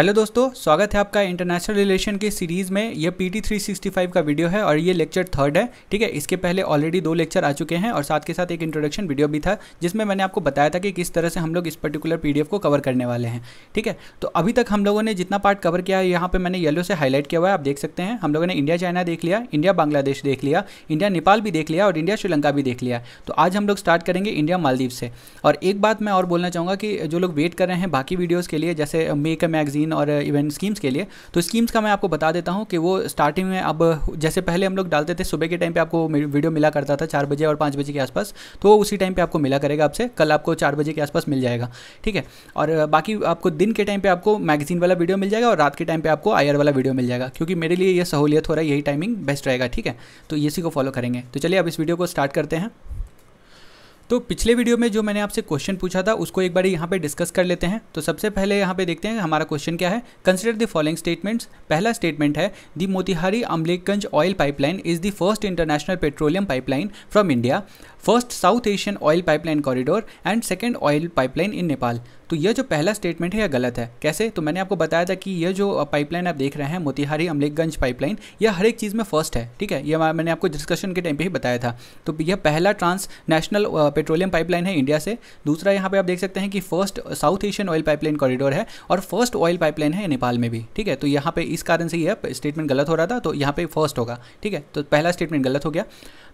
hello दोस्तों स्वागत है आपका इंटरनेशनल रिलेशन के सीरीज़ में यह P T three sixty five का वीडियो है और ये लेक्चर थर्ड है ठीक है इसके पहले ऑलरेडी दो लेक्चर आ चुके हैं और साथ के साथ एक इंट्रोडक्शन वीडियो भी था जिसमें मैंने आपको बताया था कि किस तरह से हम लोग इस पर्टिकुलर पी को कवर करने वाले हैं ठीक है तो अभी तक हम लोगों ने जितना पार्ट कवर किया है यहाँ पर मैंने येलो से हाईलाइट किया हुआ है आप देख सकते हैं हम लोगों ने इंडिया चाइना देख लिया इंडिया बांग्लादेश देख लिया इंडिया नेपाल भी देख लिया और इंडिया श्रीलंका भी देख लिया तो आज हम लोग स्टार्ट करेंगे इंडिया मालदीव से और एक बात मैं और बोलना चाहूँगा कि जो लोग वेट कर रहे हैं बाकी वीडियोज़ के लिए जैसे मेक अ मैगजीन कैंपेन और इवेंट स्कीम्स के लिए तो स्कीम्स का मैं आपको बता देता हूँ कि वो स्टार्टिंग में अब जैसे पहले हम लोग डालते थे सुबह के टाइम पर आपको वीडियो मिला करता था चार बजे और पाँच बजे के आसपास तो उसी टाइम पर आपको मिला करेगा आपसे कल आपको चार बजे के आसपास मिल जाएगा ठीक है और बाकी आपको दिन के टाइम पर आपको मैगजीन वाला वीडियो मिल जाएगा और रात के टाइम पर आपको आई वाला वीडियो मिल जाएगा क्योंकि मेरे लिए यह सहूलियत हो रहा है यही टाइमिंग बेस्ट रहेगा ठीक है तो इसी को फॉलो करेंगे तो चलिए अब इस वीडियो को स्टार्ट करते हैं तो पिछले वीडियो में जो मैंने आपसे क्वेश्चन पूछा था उसको एक बार यहाँ पे डिस्कस कर लेते हैं तो सबसे पहले यहाँ पे देखते हैं हमारा क्वेश्चन क्या है कंसिडर द फॉलोइंग स्टेटमेंट्स पहला स्टेटमेंट है the Motihari Amlekhganj oil pipeline is the first international petroleum pipeline from India first South Asian oil pipeline corridor and second oil pipeline in Nepal तो यह जो पहला स्टेटमेंट है यह गलत है कैसे तो मैंने आपको बताया था कि यह जो पाइपलाइन आप देख रहे हैं मोतिहारी अमलेखगंज पाइपलाइन यह हर एक चीज़ में फर्स्ट है ठीक है यह मैंने आपको डिस्कशन के टाइम पे ही बताया था तो यह पहला ट्रांस नेशनल पेट्रोलियम पाइपलाइन है इंडिया से दूसरा यहाँ पे आप देख सकते हैं कि first South Asian oil pipeline corridor है और फर्स्ट ऑयल पाइपलाइन है नेपाल में भी ठीक है तो यहाँ पे इस कारण से यह स्टेटमेंट गलत हो रहा था तो यहाँ पे फर्स्ट होगा ठीक है तो पहला स्टेटमेंट गलत हो गया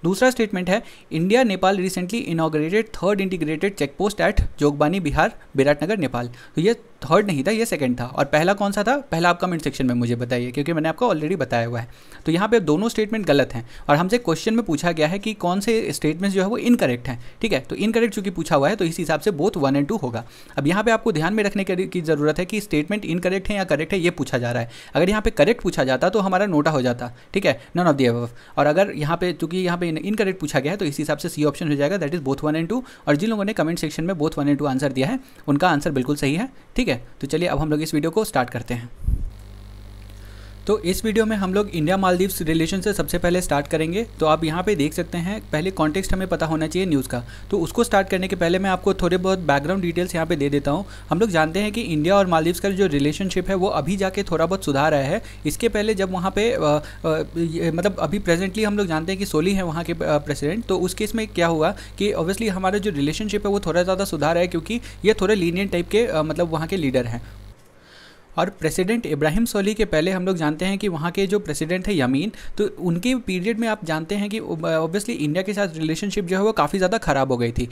दूसरा स्टेटमेंट है India Nepal recently inaugurated third integrated check post at Jogbani Bihar Biratnagar Nepal तो ये थर्ड नहीं था ये सेकंड था और पहला कौन सा था पहला आप कमेंट सेक्शन में मुझे बताइए क्योंकि मैंने आपको ऑलरेडी बताया हुआ है तो यहाँ पे दोनों स्टेटमेंट गलत हैं और हमसे क्वेश्चन में पूछा गया है कि कौन से स्टेटमेंट्स जो है वो इनकरेक्ट हैं ठीक है तो इनकरेक्ट चूंकि पूछा हुआ है तो इस हिसाब से बोथ वन एंड टू होगा अब यहाँ पर आपको ध्यान में रखने की जरूरत है कि स्टेटमेंट इनकरेक्ट है या करेक्ट है ये पूछा जा रहा है अगर यहाँ पर करेक्ट पूछा जाता तो हमारा नोटा हो जाता ठीक है नन ऑफ दी एव और अगर यहाँ पे चूंकि यहाँ पे इनकरेक्ट पूछा गया है तो इस हिसाब से सी ऑप्शन हो जाएगा that is both one and two और जिन लोगों ने कमेंट सेक्शन में both one and two answer दिया है उनका आंसर बिल्कुल सही है ठीक ठीक है तो चलिए अब हम लोग इस वीडियो को स्टार्ट करते हैं तो इस वीडियो में हम लोग इंडिया मालदीव्स रिलेशन से सबसे पहले स्टार्ट करेंगे तो आप यहाँ पे देख सकते हैं पहले कॉन्टेक्स्ट हमें पता होना चाहिए न्यूज़ का तो उसको स्टार्ट करने के पहले मैं आपको थोड़े बहुत बैकग्राउंड डिटेल्स यहाँ पे दे देता हूँ हम लोग जानते हैं कि इंडिया और मालदीव्स का जो रिलेशनशिप है वो अभी जाके थोड़ा बहुत सुधार आया है इसके पहले जब वहाँ पे मतलब अभी प्रेजेंटली हम लोग जानते हैं कि सोली है वहाँ के प्रेसिडेंट तो उस केस में क्या हुआ कि ऑब्वियसली हमारा जो रिलेशनशिप है वो थोड़ा ज़्यादा सुधार है क्योंकि ये थोड़े लीनियन टाइप के मतलब वहाँ के लीडर हैं और प्रेसिडेंट इब्राहिम सोली के पहले हम लोग जानते हैं कि वहाँ के जो प्रेसिडेंट है यमीन तो उनके पीरियड में आप जानते हैं कि ऑब्वियसली इंडिया के साथ रिलेशनशिप जो है वो काफ़ी ज़्यादा ख़राब हो गई थी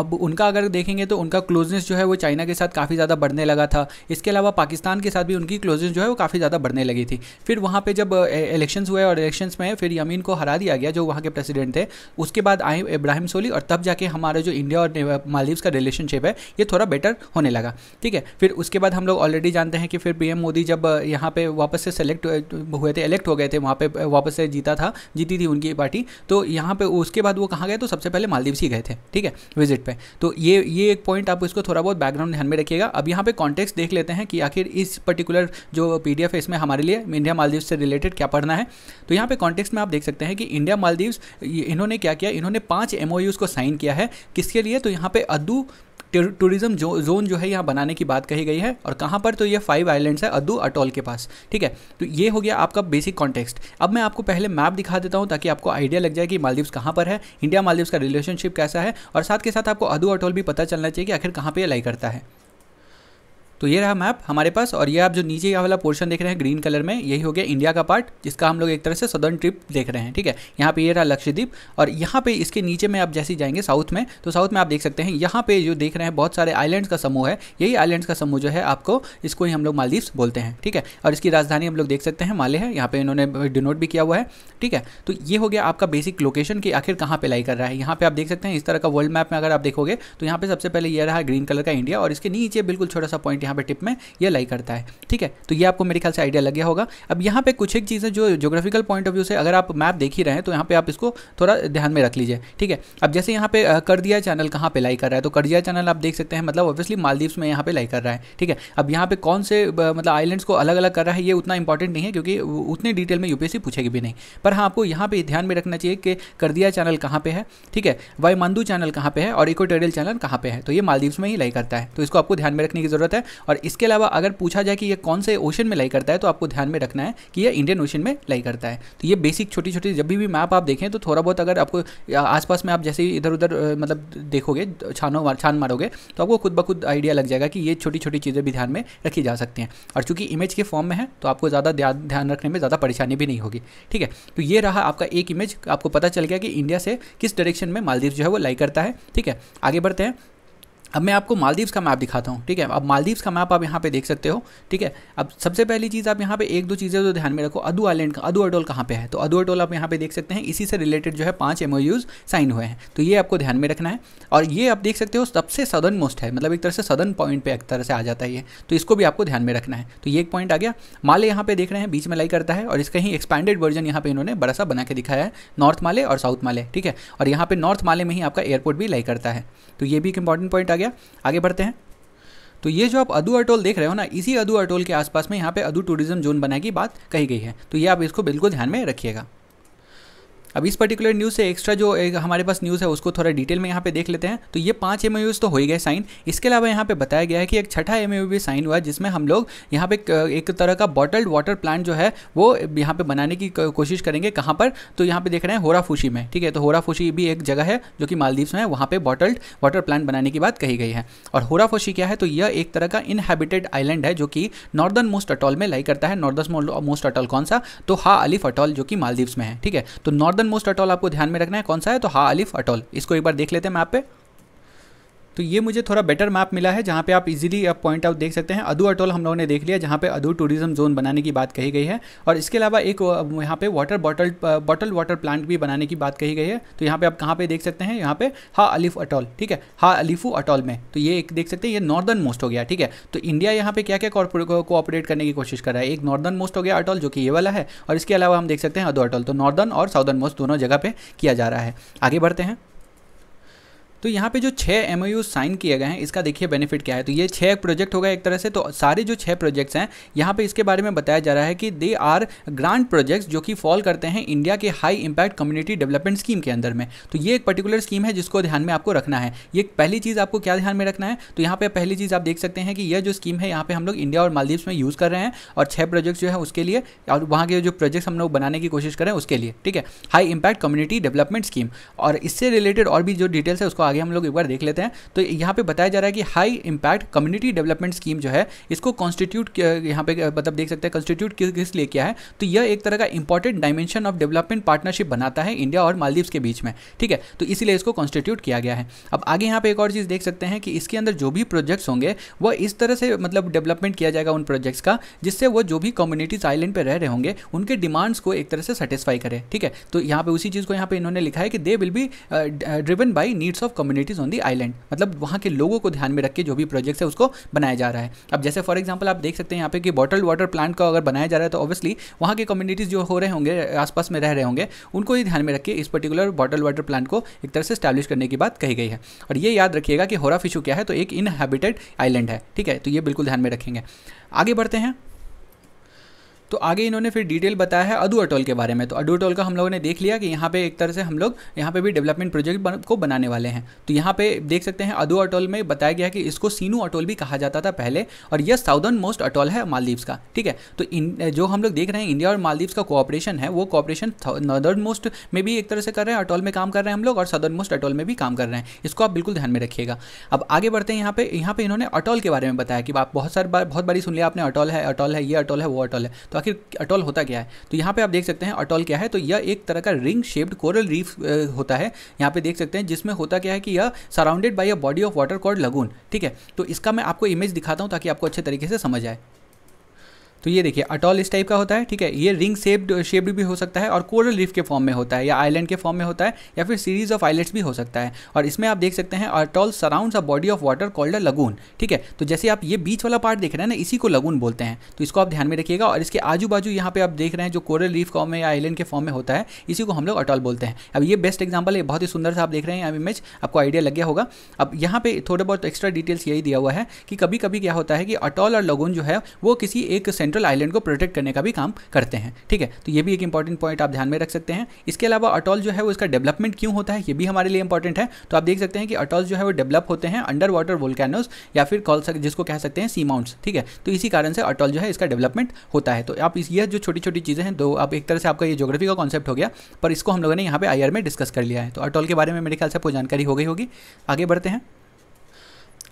अब उनका अगर देखेंगे तो उनका क्लोजनेस जो है वो चाइना के साथ काफ़ी ज़्यादा बढ़ने लगा था इसके अलावा पाकिस्तान के साथ भी उनकी क्लोजनेस जो है वो काफ़ी ज़्यादा बढ़ने लगी थी फिर वहाँ पर जब इलेक्शंस हुए और इलेक्शंस में फिर यमीन को हरा दिया गया जो वहाँ के प्रेसिडेंट थे उसके बाद आए इब्राहिम सोली और तब जाके हमारा जो इंडिया और मालदीव्स का रिलेशनशिप है ये थोड़ा बेटर होने लगा ठीक है फिर उसके बाद हम लोग ऑलरेडी जानते हैं कि फिर पीएम मोदी जब यहाँ पे वापस से सेलेक्ट तो हुए थे इलेक्ट हो गए थे वहाँ पे वापस से जीता था जीती थी उनकी पार्टी तो यहाँ पे उसके बाद वो कहाँ गए तो सबसे पहले मालदीव्स ही गए थे ठीक है विजिट पे तो ये ये एक पॉइंट आप इसको थोड़ा बहुत बैकग्राउंड ध्यान में रखिएगा अब यहाँ पे कॉन्टेक्स्ट देख लेते हैं कि आखिर इस पर्टिकुलर जो पी है इसमें हमारे लिए इंडिया मालदीव से रिलेटेड क्या पढ़ना है तो यहाँ पे कॉन्टेक्स्ट में आप देख सकते हैं कि इंडिया मालदीव्स इन्होंने क्या किया इन्होंने पाँच एम को साइन किया है किसके लिए तो यहाँ पे अद्दू टूरिज्म जो, जोन जो है यहाँ बनाने की बात कही गई है और कहाँ पर तो ये फाइव आइलैंड्स है अदू अटोल के पास ठीक है तो ये हो गया आपका बेसिक कॉन्टेक्स्ट अब मैं आपको पहले मैप दिखा देता हूँ ताकि आपको आइडिया लग जाए कि मालदीव्स कहाँ पर है इंडिया मालदीव्स का रिलेशनशिप कैसा है और साथ के साथ आपको अदू अटोल भी पता चलना चाहिए कि आखिर कहाँ पर लाई करता है तो ये रहा मैप हमारे पास और ये आप जो नीचे यहाँ वाला पोर्शन देख रहे हैं ग्रीन कलर में यही हो गया इंडिया का पार्ट जिसका हम लोग एक तरह से सदर्न ट्रिप देख रहे हैं ठीक है यहाँ पे ये रहा लक्षद्वीप और यहाँ पे इसके नीचे में आप जैसे जाएंगे साउथ में तो साउथ में आप देख सकते हैं यहाँ पे जो देख रहे हैं बहुत सारे आइलैंड्स का समूह है यही आइलैंड्स का समूह जो है आपको इसको ही हम लोग मालदीव्स बोलते हैं ठीक है और इसकी राजधानी हम लोग देख सकते हैं माले है यहाँ पे इन्होंने डिनोट भी किया हुआ है ठीक है तो ये हो गया आपका बेसिक लोकेशन कि आखिर कहाँ पर लाई कर रहा है यहाँ पर आप देख सकते हैं इस तरह का वर्ल्ड मैप में अगर आप देखोगे तो यहाँ पर सबसे पहले यह रहा ग्रीन कलर का इंडिया और इसके नीचे बिल्कुल छोटा सा पॉइंट यहाँ पे टिप में ये लाई करता है ठीक है तो ये आपको मेरे ख्याल से आइडिया लग गया होगा अब यहाँ पे कुछ एक चीज़ें जो जोग्राफिकल पॉइंट ऑफ व्यू से अगर आप मैप देख ही रहे हैं तो यहाँ पे आप इसको थोड़ा ध्यान में रख लीजिए ठीक है अब जैसे यहाँ पे कर दिया चैनल कहाँ पे लाई कर रहा है तो कर दिया चैनल आप देख सकते हैं मतलब ऑब्वियसली मालदीव्स में यहाँ पे लाई कर रहा है ठीक है अब यहाँ पे कौन से मतलब आइलैंड्स को अलग अलग कर रहा है ये उतना इंपॉर्टेंट नहीं है क्योंकि उतनी डिटेल में यूपीएससी पूछेगी भी नहीं पर हाँ आपको यहाँ पर ध्यान में रखना चाहिए कि कर दिया चैनल कहाँ पर है ठीक है वायुमांदू चैनल कहाँ पर है और इक्वेटोरियल चैनल कहाँ पर है तो ये मालदीव्स में ही लाई करता है तो इसको आपको ध्यान में रखने की जरूरत है और इसके अलावा अगर पूछा जाए कि ये कौन से ओशन में लाई करता है तो आपको ध्यान में रखना है कि ये इंडियन ओशन में लाई करता है तो ये बेसिक छोटी छोटी जब भी, मैप आप देखें तो थोड़ा बहुत अगर आपको आसपास में आप जैसे इधर उधर मतलब देखोगे छानो छान मारोगे तो आपको खुद ब खुद आइडिया लग जाएगा कि ये छोटी छोटी चीज़ें भी ध्यान में रखी जा सकती हैं और चूंकि इमेज के फॉर्म में है तो आपको ज़्यादा ध्यान रखने में ज़्यादा परेशानी भी नहीं होगी ठीक है तो ये रहा आपका एक इमेज आपको पता चल गया कि इंडिया से किस डायरेक्शन में मालदीव जो है वो लाई करता है ठीक है आगे बढ़ते हैं अब मैं आपको मालदीव्स का मैप दिखाता हूँ ठीक है अब मालदीव्स का मैप आप यहाँ पे देख सकते हो ठीक है अब सबसे पहली चीज़ आप यहाँ पे एक दो चीज़ें जो तो ध्यान में रखो अदू आइलैंड का अदू अटोल कहाँ पे है तो अदू अटोल आप यहाँ पे देख सकते हैं इसी से रिलेटेड जो है पांच एम साइन हुए हैं तो ये आपको ध्यान में रखना है और ये आप देख सकते हो सबसे सदर्न मोस्ट है मतलब एक तरह से सदन पॉइंट पर एक तरह से आ जाता है ये तो इसको भी आपको ध्यान में रखना है तो ये एक पॉइंट आ गया माले यहाँ पे देख रहे हैं बीच में लाई करता है और इसका ही एक्सपैंडेड वर्जन यहाँ पे इन्होंने बड़ा सा बना के दिखाया है नॉर्थ माले और साउथ माले ठीक है और यहाँ पे नॉर्थ माले में ही आपका एयरपोर्ट भी लाई करता है तो ये भी एक इंपॉर्टेंट पॉइंट गया आगे बढ़ते हैं तो ये जो आप अदू अटोल देख रहे हो ना इसी अदू अटोल के आसपास में यहाँ पे अदू टूरिज्म जोन बनाने की बात कही गई है तो ये आप इसको बिल्कुल ध्यान में रखिएगा अब इस पर्टिकुलर न्यूज़ से एक्स्ट्रा जो एक हमारे पास न्यूज़ है उसको थोड़ा डिटेल में यहाँ पे देख लेते हैं तो ये पांच एम तो हो ही गए साइन इसके अलावा यहाँ पे बताया गया है कि एक छठा एम भी साइन हुआ जिसमें हम लोग यहाँ पे एक तरह का बॉटल्ड वाटर प्लांट जो है वो यहाँ पे बनाने की कोशिश करेंगे कहाँ पर तो यहाँ पे देख रहे हैं होराफुशी में ठीक है तो होराफुशी भी एक जगह है जो कि मालदीव्स में है वहाँ पर बॉटल्ड वाटर प्लांट बनाने की बात कही गई है और होराफुशी क्या है तो यह एक तरह का इनहेबिटेड आइलैंड है जो कि नॉर्दर्न मोस्ट अटॉल में लाई करता है नॉर्दर्न मोस्ट अटॉल कौन सा तो हा अलीफ अटॉल जो कि मालदीव्स में है ठीक है तो नॉर्थ देन मोस्ट अटॉल आपको ध्यान में रखना है कौन सा है तो हा अलिफ अटॉल इसको एक बार देख लेते हैं मैप पे तो ये मुझे थोड़ा बेटर मैप मिला है जहाँ पे आप इजीली आप पॉइंट आउट देख सकते हैं अदू अटोल हम लोगों ने देख लिया जहाँ पे अदू टूरिज्म जोन बनाने की बात कही गई है और इसके अलावा एक यहाँ पे water bottle bottle water plant भी बनाने की बात कही गई है तो यहाँ पे आप कहाँ पे देख सकते हैं यहाँ पे हा अलिफ अटोल ठीक है हा अलीफू अटोल में तो ये एक देख सकते हैं ये नॉर्दर्न मोस्ट हो गया ठीक है तो इंडिया यहाँ पे क्या क्या कोऑपरेट करने की कोशिश कर रहा है एक नॉर्दर्न मोस्ट हो गया अटोल जो कि ये वाला है और इसके अलावा हम देख सकते हैं अदू अटोल तो नॉर्दर्न और साउदर्न मोस्ट दोनों जगह पर किया जा रहा है आगे बढ़ते हैं तो यहाँ पे जो छः एम साइन किए गए हैं इसका देखिए बेनिफिट क्या है तो ये छः प्रोजेक्ट होगा एक तरह से तो सारे जो छः प्रोजेक्ट्स हैं यहाँ पे इसके बारे में बताया जा रहा है कि दे आर ग्रांड प्रोजेक्ट्स जो कि फॉल करते हैं इंडिया के high impact community development scheme के अंदर में तो ये एक पर्टिकुलर स्कीम है जिसको ध्यान में आपको रखना है ये पहली चीज़ आपको क्या ध्यान में रखना है तो यहाँ पर पहली चीज़ आप देख सकते हैं कि यह जो स्कीम है यहाँ पर हम लोग इंडिया और मालदीव्स में यूज़ कर रहे हैं और छः प्रोजेक्ट्स जो है उसके लिए और वहाँ के जो प्रोजेक्ट्स हम लोग बनाने की कोशिश करें उसके लिए ठीक है high impact community development scheme और इससे रिलेटेड और भी जो डिटेल्स है उसको आगे हम लोग एक बार देख लेते हैं तो यहाँ पे बताया जा रहा है कि high impact community development scheme जो है इसको कॉन्स्टिट्यूट यहाँ पे मतलब देख सकते हैं कॉन्स्टिट्यूट किस किस लिए किया है तो यह एक तरह का important dimension of development partnership बनाता है इंडिया और मालदीव्स के बीच में ठीक है तो इसीलिए इसको कॉन्स्टिट्यूट किया गया है अब आगे यहाँ पे एक और चीज़ देख सकते हैं कि इसके अंदर जो भी प्रोजेक्ट्स होंगे वह इस तरह से मतलब डेवलपमेंट किया जाएगा उन प्रोजेक्ट्स का जिससे वो जो भी कम्युनिटीज आइलैंड पर रह रहे होंगे उनके डिमांड्स को एक तरह से सेटिस्फाई करें ठीक है तो यहाँ पर उसी चीज़ को यहाँ पर इन्होंने लिखा है कि they will be driven by needs of communities on the island मतलब वहाँ के लोगों को ध्यान में रख के जो भी प्रोजेक्ट्स है उसको बनाया जा रहा है अब जैसे फॉर एग्जाम्पल आप देख सकते हैं यहाँ पे कि बॉटल वाटर प्लांट का अगर बनाया जा रहा है तो ऑब्वियसली वहाँ के कम्युनिटीज़ जो हो रहे होंगे आसपास में रह रहे होंगे उनको ही ध्यान में रख के इस पर्टिकुलर बॉटल वाटर प्लांट को एक तरह से स्टैब्लिश करने की बात कही गई है और ये याद रखिएगा कि होरा फिशू क्या है तो एक इनहेबिटेड आइलैंड है ठीक है तो ये बिल्कुल ध्यान में रखेंगे आगे बढ़ते हैं तो आगे इन्होंने फिर डिटेल बताया है अदू अटोल के बारे में तो अडू अटोल का हम लोगों ने देख लिया कि यहाँ पे एक तरह से हम लोग यहाँ पे भी डेवलपमेंट प्रोजेक्ट बन, को बनाने वाले हैं तो यहाँ पे देख सकते हैं अदू अटोल में बताया गया कि इसको सीनू अटोल भी कहा जाता था पहले और यह साउदर्न मोस्ट अटोल है मालदीव्स का ठीक है तो इन, जो हम लोग देख रहे हैं इंडिया और मालदीव्स का कोऑपरेशन है वो कॉपरेशन नॉर्दर्न मोस्ट में भी एक तरह से कर रहे हैं अटोल में काम कर रहे हैं हम लोग और सदर्न मोस्ट अटोल में भी काम कर रहे हैं इसको आप बिल्कुल ध्यान में रखिएगा अब आगे बढ़ते हैं यहाँ पे यहाँ पे इन्होंने अटोल के बारे में बताया कि आप बहुत सारी बार बहुत बड़ी सुन लिया आपने अटोल है अटोल है ये अटोल है वो अटोल है तो आखिर अटोल होता क्या है तो यहाँ पे आप देख सकते हैं अटोल क्या है तो यह एक तरह का रिंग शेप्ड कोरल रीफ होता है यहाँ पे देख सकते हैं जिसमें होता क्या है कि यह surrounded by a body of water called lagoon ठीक है तो इसका मैं आपको इमेज दिखाता हूँ ताकि आपको अच्छे तरीके से समझ आए तो ये देखिए अटॉल इस टाइप का होता है ठीक है ये रिंग शेप्ड शेप्ड भी हो सकता है और कोरल रीफ के फॉर्म में होता है या आइलैंड के फॉर्म में होता है या फिर सीरीज ऑफ आइलैंड्स भी हो सकता है और इसमें आप देख सकते हैं atoll surround a body of water called a lagoon ठीक है तो जैसे आप ये बीच वाला पार्ट देख रहे हैं ना इसी को लगून बोलते हैं तो इसको आप ध्यान में रखिएगा और इसके आजू बाजू यहाँ पे आप देख रहे हैं जो कोरल रीफ फॉर्म में या आइलैंड के फॉर्म में होता है इसी को हम लोग अटॉल बोलते हैं अब ये बेस्ट एग्जाम्पल है बहुत ही सुंदर सा आप देख रहे हैं इमेज आपको आइडिया लग गया होगा अब यहाँ पे थोड़ा बहुत एक्स्ट्रा डिटेल्स यही दिया हुआ है कि कभी कभी क्या होता है कि अटॉल और लगून जो है वो किसी एक सेंट्रल आइलैंड को प्रोटेक्ट करने का भी काम करते हैं ठीक है तो ये भी एक इंपॉर्टेंट पॉइंट आप ध्यान में रख सकते हैं इसके अलावा अटॉल जो है वो इसका डेवलपमेंट क्यों होता है ये भी हमारे लिए इंपॉर्टेंट है तो आप देख सकते हैं कि अटॉल जो है वो डेवलप होते हैं अंडर वाटर वोल्केनोज या फिर कॉल सक जिसको कह सकते हैं सी माउंट्स ठीक है तो इसी कारण से अटॉल जो है इसका डेवलपमेंट होता है तो आप इस जो छोटी छोटी चीज़ें हैं दो आप एक तरह से आपका ये जोग्राफी का कॉन्सेप्ट हो गया पर इसको हम लोगों ने यहाँ पे आई में डिस्कस कर लिया है तो अटॉल के बारे में मेरे ख्याल से आपको जानकारी हो गई होगी आगे बढ़ते हैं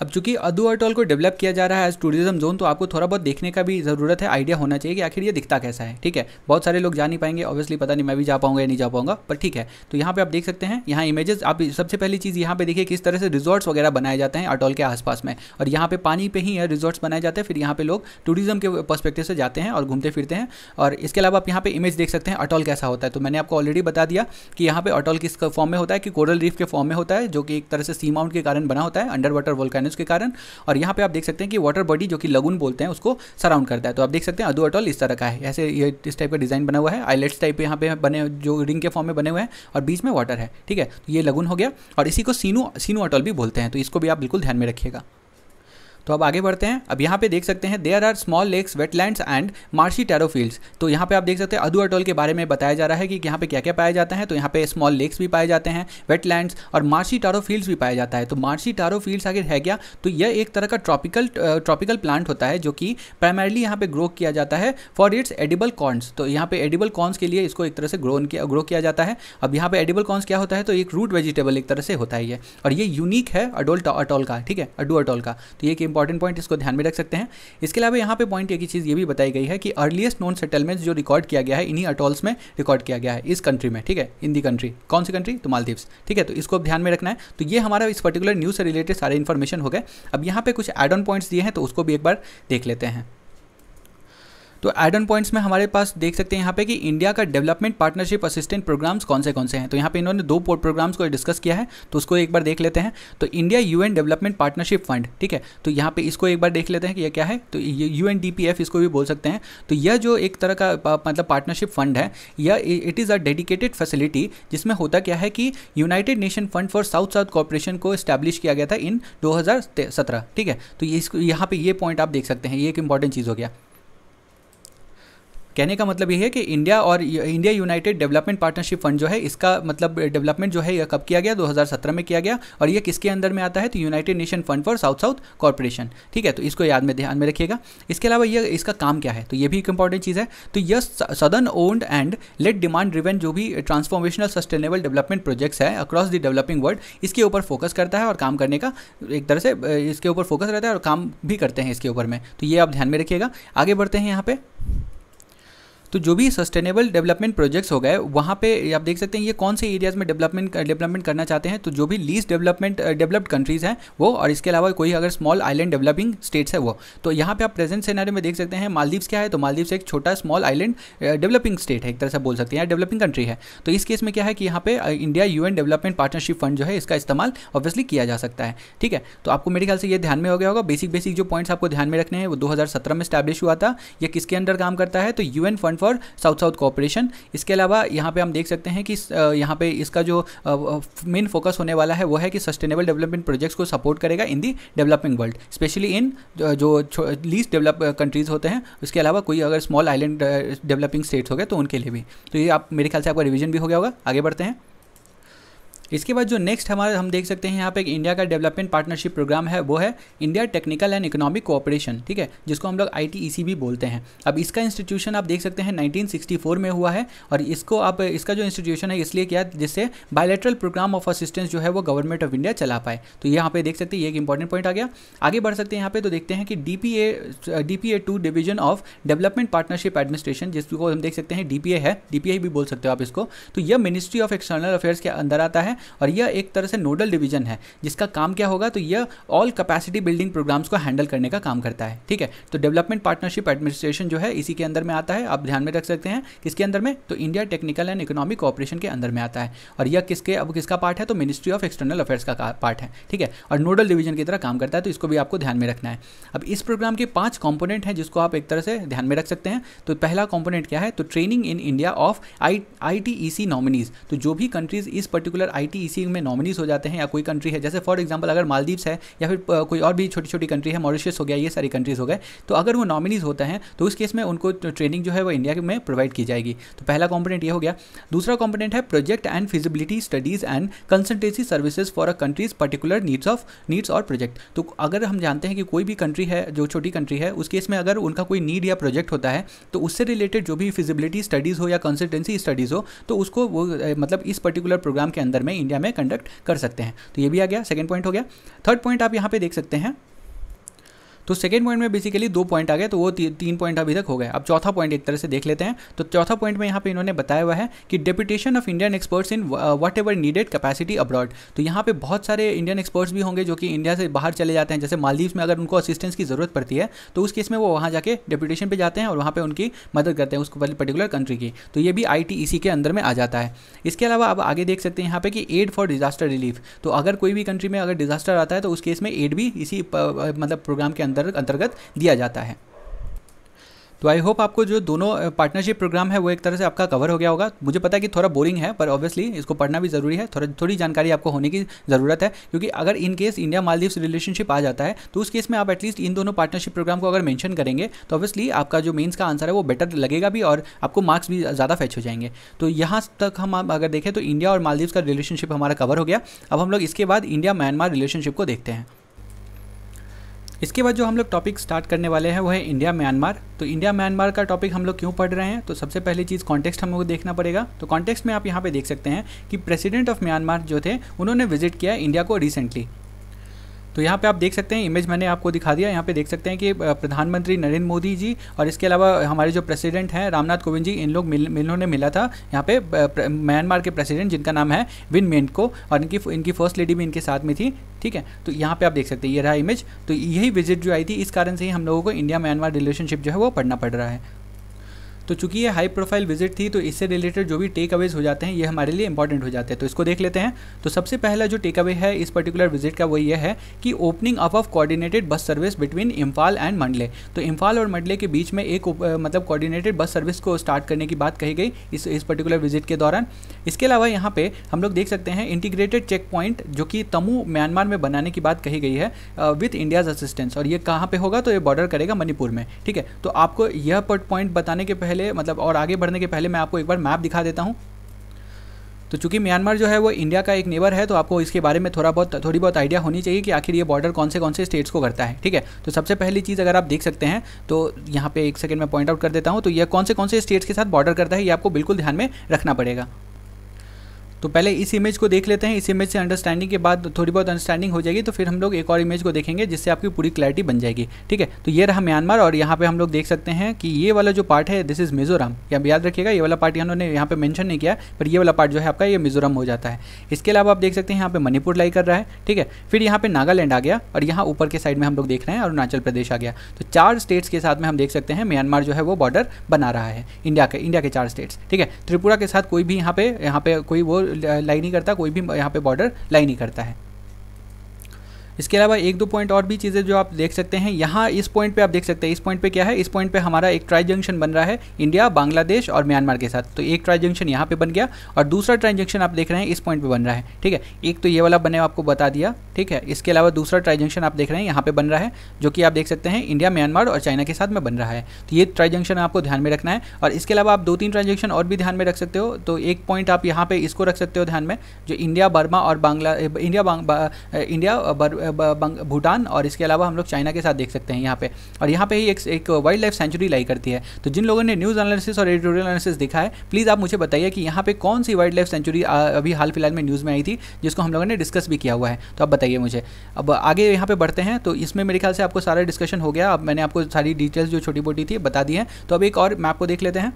अब चूंकि अदू अटोल को डेवलप किया जा रहा है एज टूरिज्म जोन तो आपको थोड़ा बहुत देखने का भी ज़रूरत है आइडिया होना चाहिए कि आखिर ये दिखता कैसा है ठीक है बहुत सारे लोग जा नहीं पाएंगे ऑब्वियसली पता नहीं मैं भी जा पाऊंगा या नहीं जा पाऊंगा पर ठीक है तो यहाँ पे आप देख सकते हैं यहाँ इमेजेस आप सबसे पहली चीज़ यहाँ पे देखिए किस तरह से रिजॉर्ट्स वगैरह बनाए जाते हैं अटोल के आसपास में और यहाँ पे पानी पे ही रिजॉर्ट्स बनाए जाते हैं फिर यहाँ पे लोग टूरिज्म के पर्स्पेक्टिव से जाते हैं और घूमते फिरते हैं और इसके अलावा आप यहाँ पे इमेज देख सकते हैं अटोल कैसा होता है तो मैंने आपको ऑलरेडी बता दिया कि यहाँ पे अटोल किस फॉर्म में होता है कि कोरल रीफ के फॉर्म में होता है जो कि एक तरह से सीमाउंट के कारण बना होता है अंडर वाटर वोल्कान माइनस के कारण और यहाँ पे आप देख सकते हैं कि वाटर बॉडी जो कि लगून बोलते हैं उसको सराउंड करता है तो आप देख सकते हैं अदू अटॉल इस तरह का है ऐसे ये इस टाइप का डिज़ाइन बना हुआ है आइलेट्स टाइप यहाँ पे बने जो रिंग के फॉर्म में बने हुए हैं और बीच में वाटर है ठीक है तो ये लगून हो गया और इसी को सीनू सीनू अटॉल भी बोलते हैं तो इसको भी आप बिल्कुल ध्यान में रखिएगा तो अब आगे बढ़ते हैं अब यहाँ पे देख सकते हैं there are small lakes wetlands and marshy taro fields तो यहाँ पे आप देख सकते हैं अदू अटोल के बारे में बताया जा रहा है कि यहाँ पे क्या क्या पाया जाता है तो यहाँ पे स्मॉल लेक्स भी पाए जाते हैं वेटलैंड्स और मार्शी टारो फील्ड्स भी पाया जाता है तो मार्शी टारो फील्ड्स आखिर है क्या तो यह एक तरह का ट्रॉपिकल ट्रॉपिकल प्लांट होता है जो कि प्राइमरली यहाँ पर ग्रो किया जाता है फॉर इट्स एडिबल कॉर्नस तो यहाँ पे एडिबल कॉर्नस के लिए इसको एक तरह से ग्रो ग्रो किया जाता है अब यहाँ पर एडिबल कॉर्नस क्या होता है तो एक रूट वेजिटेबल एक तरह से होता ही है और ये यूनिक है अडोल अटोल का ठीक है अडू अटोल का तो ये एक इंपॉर्टेंट पॉइंट इसको ध्यान में रख सकते हैं इसके अलावा यहाँ पे पॉइंट एक ही चीज़ ये भी बताई गई है कि अर्लीस्ट नॉन सेटलमेंट्स जो रिकॉर्ड किया गया है इन्हीं अटॉल्स में रिकॉर्ड किया गया है इस कंट्री में ठीक है इन दी कंट्री कौन सी कंट्री तो मालदीव्स ठीक है तो इसको ध्यान में रखना है तो ये हमारा इस पर्टिकुलर न्यूज़ से रिलेटेड सारे इन्फॉर्मेशन हो गए अब यहाँ पे कुछ एड ऑन पॉइंट्स दिए हैं तो उसको भी एक बार देख लेते हैं तो एड ऑन पॉइंट्स में हमारे पास देख सकते हैं यहाँ पे कि इंडिया का डेवलपमेंट पार्टनरशिप असिस्टेंट प्रोग्राम्स कौन से कौन से हैं तो यहाँ पे इन्होंने दो प्रोग्राम्स को डिस्कस किया है तो उसको एक बार देख लेते हैं तो India UN development partnership fund ठीक है तो यहाँ पे इसको एक बार देख लेते हैं कि यह क्या है तो यू एन इसको भी बोल सकते हैं तो यह जो एक तरह का मतलब पार्टनरशिप फंड है यह it is a dedicated facility जिसमें होता क्या है कि United Nation fund for south south corporation को स्टैब्लिश किया गया था इन दो ठीक है तो इसको यहाँ पर ये पॉइंट आप देख सकते हैं ये एक इंपॉर्टेंट चीज़ हो गया कहने का मतलब ये है कि इंडिया और India united development partnership fund जो है इसका मतलब डेवलपमेंट जो है यह कब किया गया 2017 में किया गया और यह किसके अंदर में आता है तो United Nation fund for south south corporation ठीक है तो इसको याद में ध्यान में रखिएगा इसके अलावा यह इसका काम क्या है तो ये भी एक इंपॉर्टेंट चीज़ है तो यह southern owned and led demand driven जो भी ट्रांसफॉर्मेशनल सस्टेनेबल डेवलपमेंट प्रोजेक्ट्स है अक्रॉस द डेवलपिंग वर्ल्ड इसके ऊपर फोकस करता है और काम करने का एक तरह से इसके ऊपर फोकस रहता है और काम भी करते हैं इसके ऊपर में तो ये आप ध्यान में रखिएगा आगे बढ़ते हैं यहाँ पे तो जो भी सस्टेनेबल डेवलपमेंट प्रोजेक्ट्स हो गए वहाँ पे आप देख सकते हैं ये कौन से एरियाज़ में डेवलपमेंट डेवलपमेंट करना चाहते हैं तो जो भी लीस्ट डेवलपमेंट डेवलप्ड कंट्रीज़ हैं वो और इसके अलावा कोई अगर स्मॉल आइलैंड डेवलपिंग स्टेट्स है वो तो यहाँ पे आप प्रेजेंट सेनारे में देख सकते हैं मालदीव्स क्या है तो मालदीव्स एक छोटा स्मॉल आइलैंड डेवलपिंग स्टेट है एक तरह से बोल सकते हैं डेवलपिंग कंट्री है तो इस केस में क्या है कि यहाँ पे India U development partnership fund जो है इसका इस्तेमाल ऑब्वियसली किया जा सकता है ठीक है तो आपको मेरे ख्याल से ये ध्यान में हो गया होगा बेसिक बेसिक जो पॉइंट्स आपको ध्यान में रखने हैं वो दो में स्टैब्लिश हुआ था यह किसके अंडर काम करता है तो U fund for south south cooperation इसके अलावा यहाँ पे हम देख सकते हैं कि यहाँ पे इसका जो मेन फोकस होने वाला है वो है कि सस्टेनेबल डेवलपमेंट प्रोजेक्ट्स को सपोर्ट करेगा in the developing world specially in जो लीस्ट डेवलप कंट्रीज़ होते हैं उसके अलावा कोई अगर स्मॉल आइलैंड डेवलपिंग स्टेट्स हो गए तो उनके लिए भी तो ये आप मेरे ख्याल से आपका रिविजन भी हो गया होगा आगे बढ़ते हैं इसके बाद जो नेक्स्ट हमारे हम देख सकते हैं यहाँ पे एक इंडिया का डेवलपमेंट पार्टनरशिप प्रोग्राम है वो है India technical and economic cooperation ठीक है जिसको हम लोग आई भी e बोलते हैं अब इसका इंस्टीट्यूशन आप देख सकते हैं 1964 में हुआ है और इसको आप इसका जो इंस्टीट्यूशन है इसलिए किया जिससे बायोलेट्रल प्रोग्राम ऑफ असिस्टेंस जो है वो गवर्नमेंट ऑफ इंडिया चला पाए तो यहाँ पे देख सकते हैं ये एक इंपॉर्टेंट पॉइंट आ गया आगे बढ़ सकते हैं यहाँ पर तो देखते हैं कि D P A D P A two division of development partnership administration जिसको हम देख सकते हैं डी पी ए है डी पी ए भी बोल सकते हो आप इसको तो यह मिनिस्ट्री ऑफ एक्सटर्नल अफेयर्स के अंदर आता है और यह एक तरह से नोडल डिवीजन है जिसका काम क्या होगा तो यह ऑल कैपेसिटी बिल्डिंग प्रोग्राम्स को हैंडल करने का काम करता है ठीक है तो डेवलपमेंट पार्टनरशिप एडमिनिस्ट्रेशन जो है इसी के अंदर में आता है आप ध्यान में रख सकते हैं किसके अंदर में तो India technical and economic cooperation के अंदर में आता है और यह किसके अब किसका पार्ट है तो मिनिस्ट्री ऑफ एक्सटर्नल अफेयर्स का पार्ट है ठीक है और नोडल डिवीजन की तरह काम करता है तो इसको भी आपको ध्यान में रखना है अब इस प्रोग्राम के पांच कॉम्पोनेंट हैं जिसको आप एक तरह से ध्यान में रख सकते हैं तो पहला कॉम्पोनेंट क्या है तो training in India of I I T E C nominees तो जो भी कंट्रीज इस पर्टिकुलर आई आईटी इसी में नॉमिनीज हो जाते हैं या कोई कंट्री है जैसे फॉर एग्जाम्पल अगर मालदीव्स है या फिर कोई और भी छोटी छोटी कंट्री है मॉरिशियस हो गया ये सारी कंट्रीज़ हो गए तो अगर वो नॉमिनीज होते हैं तो उस केस में उनको ट्रेनिंग जो है वो इंडिया में प्रोवाइड की जाएगी तो पहला कॉम्पोनेंट ये हो गया दूसरा कॉम्पोनेंट है project and feasibility studies and consultancy services for a countries particular needs of needs और प्रोजेक्ट तो अगर हम जानते हैं कि कोई भी कंट्री है जो छोटी कंट्री है उस केस में अगर उनका कोई नीड या प्रोजेक्ट होता है तो उससे रिलेटेड जो भी फिजिबिलिटी स्टडीज़ हो या कंसल्टेंसी स्टडीज़ हो तो उसको वो मतलब इस पर्टिकुलर प्रोग्राम के अंदर में इंडिया में कंडक्ट कर सकते हैं तो ये भी आ गया सेकेंड पॉइंट हो गया थर्ड पॉइंट आप यहाँ पे देख सकते हैं तो सेकेंड पॉइंट में बेसिकली दो पॉइंट आ गए तो वो ती, तीन पॉइंट अभी तक हो गए अब चौथा पॉइंट एक तरह से देख लेते हैं तो चौथा पॉइंट में यहाँ पे इन्होंने बताया हुआ है कि deputation of Indian experts in whatever needed capacity abroad तो यहाँ पे बहुत सारे इंडियन एक्सपर्ट्स भी होंगे जो कि इंडिया से बाहर चले जाते हैं जैसे मालदीव में अगर उनको असिस्टेंस की जरूरत पड़ती है तो उस केस में वो वहाँ जाके डेपुटेशन पर जाते हैं और वहाँ पर उनकी मदद करते हैं उस पर्टिकुलर कंट्री की तो ये भी आई e के अंदर में आ जाता है इसके अलावा अब आगे देख सकते हैं यहाँ पे कि एड फॉर डिजास्टर रिलीफ तो अगर कोई भी कंट्री में अगर डिजास्टर आता है तो उस केस में एड भी इसी uh, uh, मतलब प्रोग्राम के अंदर अंदर अंतर्गत दिया जाता है तो आई होप आपको जो दोनों पार्टनरशिप प्रोग्राम है वो एक तरह से आपका कवर हो गया होगा मुझे पता है कि थोड़ा बोरिंग है पर ऑब्वियसली इसको पढ़ना भी जरूरी है थोड़ा थोड़ी जानकारी आपको होने की ज़रूरत है क्योंकि अगर in case India Maldives relationship आ जाता है तो उस केस में आप एटलीस्ट इन दोनों पार्टनरशिप प्रोग्राम को अगर मैंशन करेंगे तो ऑब्वियसली आपका जो मेन्स का आंसर है वो बेटर लगेगा भी और आपको मार्क्स भी ज़्यादा फैच हो जाएंगे तो यहाँ तक हम अगर देखें तो इंडिया और मालदीव्स का रिलेशनशिप हमारा कवर हो गया अब हम लोग इसके बाद इंडिया म्यांमार रिलेशनशिप को देखते हैं इसके बाद जो हम लोग टॉपिक स्टार्ट करने वाले हैं वो है इंडिया म्यांमार तो इंडिया म्यांमार का टॉपिक हम लोग क्यों पढ़ रहे हैं तो सबसे पहली चीज़ कॉन्टेक्स्ट हम लोग देखना पड़ेगा तो कॉन्टेक्स्ट में आप यहाँ पे देख सकते हैं कि प्रेसिडेंट ऑफ म्यांमार जो थे उन्होंने विजिट किया इंडिया को रिसेंटली तो यहाँ पे आप देख सकते हैं इमेज मैंने आपको दिखा दिया यहाँ पे देख सकते हैं कि प्रधानमंत्री नरेंद्र मोदी जी और इसके अलावा हमारे जो प्रेसिडेंट हैं रामनाथ कोविंद जी इन लोग मिल इन्होंने मिला था यहाँ पे म्यांमार के प्रेसिडेंट जिनका नाम है विन मेंट को और इनकी इनकी फर्स्ट लेडी भी इनके साथ में थी ठीक है तो यहाँ पे आप देख सकते हैं ये रहा इमेज तो यही विजिट जो आई थी इस कारण से ही हम लोगों को इंडिया म्यांमार रिलेशनशिप जो है वो पढ़ना पड़ रहा है तो चूंकि ये हाई प्रोफाइल विजिट थी तो इससे रिलेटेड जो भी टेक अवेज हो जाते हैं ये हमारे लिए इंपॉर्टेंट हो जाते हैं तो इसको देख लेते हैं तो सबसे पहला जो टेक अवे है इस पर्टिकुलर विजिट का वो ये है कि opening up of coordinated bus service between Imphal and Mandalay तो इम्फाल और मंडले के बीच में एक uh, मतलब कोऑर्डिनेटेड बस सर्विस को स्टार्ट करने की बात कही गई इस इस पर्टिकुलर विजिट के दौरान इसके अलावा यहाँ पे हम लोग देख सकते हैं इंटीग्रेटेड चेक पॉइंट जो कि तमु म्यांमार में बनाने की बात कही गई है विथ इंडियाज असिस्टेंस और ये कहाँ पर होगा तो ये बॉर्डर करेगा मणिपुर में ठीक है तो आपको यह पॉइंट बताने के पहले पहले मतलब और आगे बढ़ने के पहले मैं आपको एक बार मैप दिखा देता हूँ तो चूंकि म्यांमार जो है वो इंडिया का एक नेबर है तो आपको इसके बारे में थोड़ा बहुत थोड़ी बहुत आइडिया होनी चाहिए कि आखिर ये बॉर्डर कौन से कौन से स्टेट्स को करता है ठीक है तो सबसे पहली चीज़ अगर आप देख सकते हैं तो यहाँ पे एक सेकंड में पॉइंट आउट कर देता हूँ तो यह कौन से कौन से स्टेट्स के साथ बॉर्डर करता है ये आपको बिल्कुल ध्यान में रखना पड़ेगा तो पहले इस इमेज को देख लेते हैं इस इमेज से अंडरस्टैंडिंग के बाद थोड़ी बहुत अंडरस्टैंडिंग हो जाएगी तो फिर हम लोग एक और इमेज को देखेंगे जिससे आपकी पूरी क्लैरिटी बन जाएगी ठीक है तो ये रहा म्यांमार और यहाँ पे हम लोग देख सकते हैं कि ये वाला जो पार्ट है दिस इज मिजोरम याद रखिएगा ये वाला पार्ट इन्होंने यहाँ पे मैंशन नहीं किया पर ये वाला पार्ट जो है आपका ये मिजोरम हो जाता है इसके अलावा आप देख सकते हैं यहाँ पे मणिपुर लाई कर रहा है ठीक है फिर यहाँ पे नागालैंड आ गया और यहाँ ऊपर के साइड में हम लोग देख रहे हैं अरुणाचल प्रदेश आ गया तो चार स्टेट्स के साथ में हम देख सकते हैं म्यांमार जो है वो बॉर्डर बना रहा है इंडिया के इंडिया के चार स्टेट्स ठीक है त्रिपुरा के साथ कोई भी यहाँ पे यहाँ पे कोई वो लाई नहीं करता कोई भी यहाँ पे बॉर्डर लाई नहीं करता है इसके अलावा एक दो पॉइंट और भी चीज़ें जो आप देख सकते हैं यहाँ इस पॉइंट पे आप देख सकते हैं इस पॉइंट पे क्या है इस पॉइंट पे हमारा एक ट्राई जंक्शन बन रहा है इंडिया बांग्लादेश और म्यांमार के साथ तो एक ट्राई जंक्शन यहाँ पे बन गया और दूसरा ट्राई जंक्शन आप देख रहे हैं इस पॉइंट पर बन रहा है ठीक है एक तो ये वाला बने आपको बता दिया ठीक है इसके अलावा दूसरा ट्राई जंक्शन आप देख रहे हैं यहाँ पर बन रहा है जो कि आप देख सकते हैं इंडिया म्यांमार और चाइना के साथ में बन रहा है तो ये ट्राई जंक्शन आपको ध्यान में रखना है और इसके अलावा आप दो तीन ट्रांजेक्शन और भी ध्यान में रख सकते हो तो एक पॉइंट आप यहाँ पर इसको रख सकते हो ध्यान में जो इंडिया बर्मा और बांग्ला इंडिया इंडिया भूटान और इसके अलावा हम लोग चाइना के साथ देख सकते हैं यहाँ पे और यहाँ पे ही एक, एक वाइल्ड लाइफ सेंचुरी लाई करती है तो जिन लोगों ने न्यूज़ एनालिसिस और एडिटोरियल एनालिसिस देखा है प्लीज़ आप मुझे बताइए कि यहाँ पे कौन सी वाइल्ड लाइफ सेंचुरी अभी हाल फिलहाल में न्यूज़ में आई थी जिसको हम लोगों ने डिस्कस भी किया हुआ है तो आप बताइए मुझे अब आगे यहाँ पर बढ़ते हैं तो इसमें मेरे ख्याल से आपको सारा डिस्कशन हो गया अब मैंने आपको सारी डिटेल्स जो छोटी मोटी थी बता दी है तो अब एक और मैप को देख लेते हैं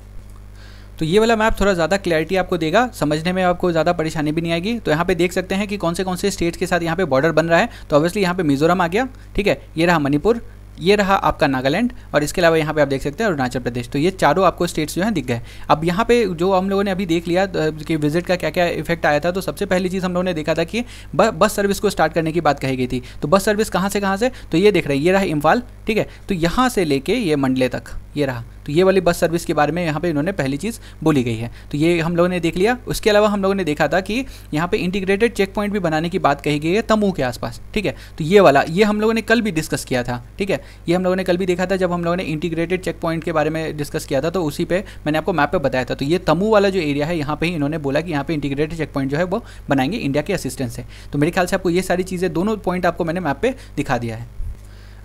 तो ये वाला मैप थोड़ा ज़्यादा क्लैरिटी आपको देगा समझने में आपको ज़्यादा परेशानी भी नहीं आएगी तो यहाँ पे देख सकते हैं कि कौन से कौन से स्टेट्स के साथ यहाँ पे बॉर्डर बन रहा है तो ऑब्वियसली यहाँ पे मिजोरम आ गया ठीक है ये रहा मणिपुर ये रहा आपका नागालैंड और इसके अलावा यहाँ पे आप देख सकते हैं अरुणाचल प्रदेश तो ये चारों आपको स्टेट्स जो हैं दिख गए अब यहाँ पे जो हम लोगों ने अभी देख लिया कि विजिट का क्या क्या इफेक्ट आया था तो सबसे पहली चीज़ हम लोगों ने देखा था कि बस सर्विस को स्टार्ट करने की बात कही गई थी तो बस सर्विस कहाँ से कहाँ से तो ये देख रहे हैं ये रहा इम्फाल ठीक है तो यहाँ से लेके ये मंडले तक ये रहा तो ये वाली बस सर्विस के बारे में यहाँ पे इन्होंने पहली चीज़ बोली गई है तो ये हम लोगों ने देख लिया उसके अलावा हम लोगों ने देखा था कि यहाँ पे इंटीग्रेटेड चेक पॉइंट भी बनाने की बात कही गई है तमू के आसपास ठीक है तो ये वाला ये हम लोगों ने कल भी डिस्कस किया था ठीक है ये हम लोगों ने कल भी देखा था जब हम लोगों ने इंटीग्रेटेड चेक पॉइंट के बारे में डिस्कस किया था तो उसी पर मैंने आपको मैप पर बताया था तो ये तमू वाला जो एरिया है यहाँ पर ही इन्होंने बोला कि यहाँ पर इंटीग्रेटेड चेक पॉइंट जो है वो बनाएंगे इंडिया के असिस्टेंस से तो मेरे ख्याल से आपको ये सारी चीज़ें दोनों पॉइंट आपको मैंने मैप पर दिखा दिया है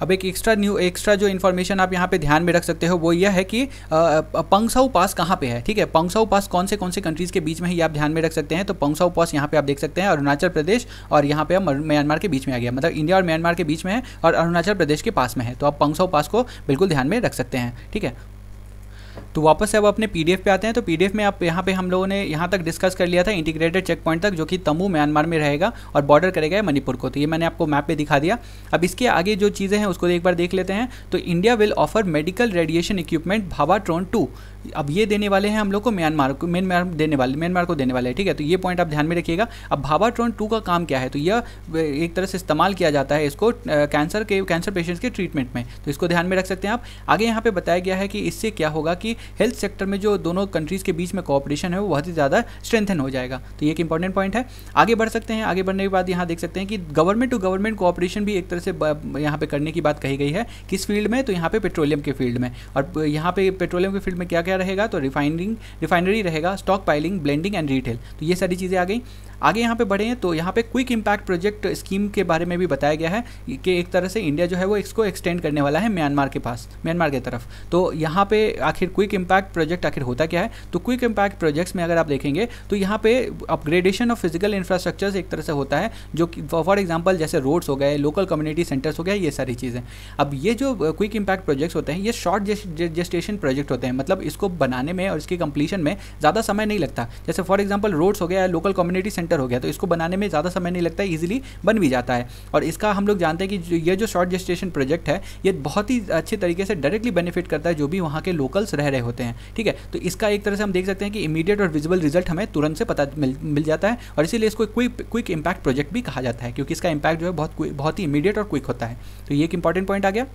अब एक एक्स्ट्रा न्यू एक्स्ट्रा जो इन्फॉर्मेशन आप यहाँ पे ध्यान में रख सकते हो वो यह है कि पंगसाऊ पास कहाँ पे है ठीक है पंगसाऊ पास कौन से कौन से कंट्रीज़ के बीच में ही आप ध्यान में रख सकते हैं तो पंगसाऊ पास यहाँ पे आप देख सकते हैं अरुणाचल प्रदेश और यहाँ पे म्यांमार के बीच में आ गया मतलब इंडिया और म्यांमार के बीच में है और अरुणाचल प्रदेश के पास में है तो आप पंगसाऊ पास को बिल्कुल ध्यान में रख सकते हैं ठीक है तो वापस अब अपने पीडीएफ पे आते हैं तो पीडीएफ में आप यहाँ पे हम लोगों ने यहाँ तक डिस्कस कर लिया था इंटीग्रेटेड चेक पॉइंट तक जो कि तमू म्यांमार में रहेगा और बॉर्डर करेगा मणिपुर को तो ये मैंने आपको मैप पे दिखा दिया अब इसके आगे जो चीज़ें हैं उसको एक बार देख लेते हैं तो India will offer medical radiation equipment Bhabhatron two अब ये देने वाले हैं हम लोग को म्यांमार को म्यांमार देने वाले म्यांमार को देने वाले हैं ठीक है तो ये पॉइंट आप ध्यान में रखिएगा अब ट्रोन टू का काम क्या है तो यह एक तरह से इस्तेमाल किया जाता है इसको कैंसर के कैंसर पेशेंट्स के ट्रीटमेंट में तो इसको ध्यान में रख सकते हैं आप आगे यहाँ पर बताया गया है कि इससे क्या होगा कि हेल्थ सेक्टर में जो दोनों कंट्रीज़ के बीच में कॉपरेशन है वो बहुत ही ज़्यादा स्ट्रेंथन हो जाएगा तो ये एक इंपॉर्टेंट पॉइंट है आगे बढ़ सकते हैं आगे बढ़ने के बाद यहाँ देख सकते हैं कि गवर्नमेंट टू गवर्नमेंट कॉपरेशन भी एक तरह से यहाँ पे करने की बात कही गई है किस फील्ड में तो यहाँ पे पेट्रोलियम के फील्ड में और यहाँ पे पेट्रोलियम के फील्ड में क्या क्या क्या रहेगा तो रिफाइनिंग रिफाइनरी रहेगा stockpiling blending and retail तो ये सारी चीज़ें आ गई आगे यहाँ पे बढ़े हैं तो यहाँ पे क्विक इम्पैक्ट प्रोजेक्ट स्कीम के बारे में भी बताया गया है कि एक तरह से इंडिया जो है वो इसको एक्सटेंड करने वाला है म्यांमार के पास म्यांमार की तरफ तो यहाँ पे आखिर क्विक इम्पैक्ट प्रोजेक्ट आखिर होता क्या है तो क्विक इम्पैक्ट प्रोजेक्ट्स में अगर आप देखेंगे तो यहाँ पे अपग्रेडेशन ऑफ फिजिकल इंफ्रास्ट्रक्चर एक तरह से होता है जो कि फॉर एग्जाम्पल जैसे रोड्स हो गए लोकल कम्युनिटी सेंटर्स हो गए ये सारी चीज़ें अब ये जो क्विक इम्पैक्ट प्रोजेक्ट्स होते हैं ये शॉर्ट जेस्टेशन प्रोजेक्ट होते हैं मतलब इसको इसको बनाने में और इसकी कंप्लीशन में ज़्यादा समय नहीं लगता जैसे फॉर एग्जाम्पल रोड्स हो गया या लोकल कम्युनिटी सेंटर हो गया तो इसको बनाने में ज़्यादा समय नहीं लगता ईजिली बन भी जाता है और इसका हम लोग जानते हैं कि ये जो शॉर्ट जस्टेशन प्रोजेक्ट है ये बहुत ही अच्छे तरीके से डायरेक्टली बेनिफिट करता है जो भी वहाँ के लोकल्स रह रहे होते हैं ठीक है तो इसका एक तरह से हम देख सकते हैं कि इमीडिएट और विजिबल रिजल्ट हमें तुरंत से पता मिल मिल जाता है और इसीलिए इसको क्विक क्विक इंपैक्ट प्रोजेक्ट भी कहा जाता है क्योंकि इसका इंपैक्ट जो है बहुत बहुत ही इमीडिएट और क्विक होता है तो ये एक इंपॉर्टेंट पॉइंट आ गया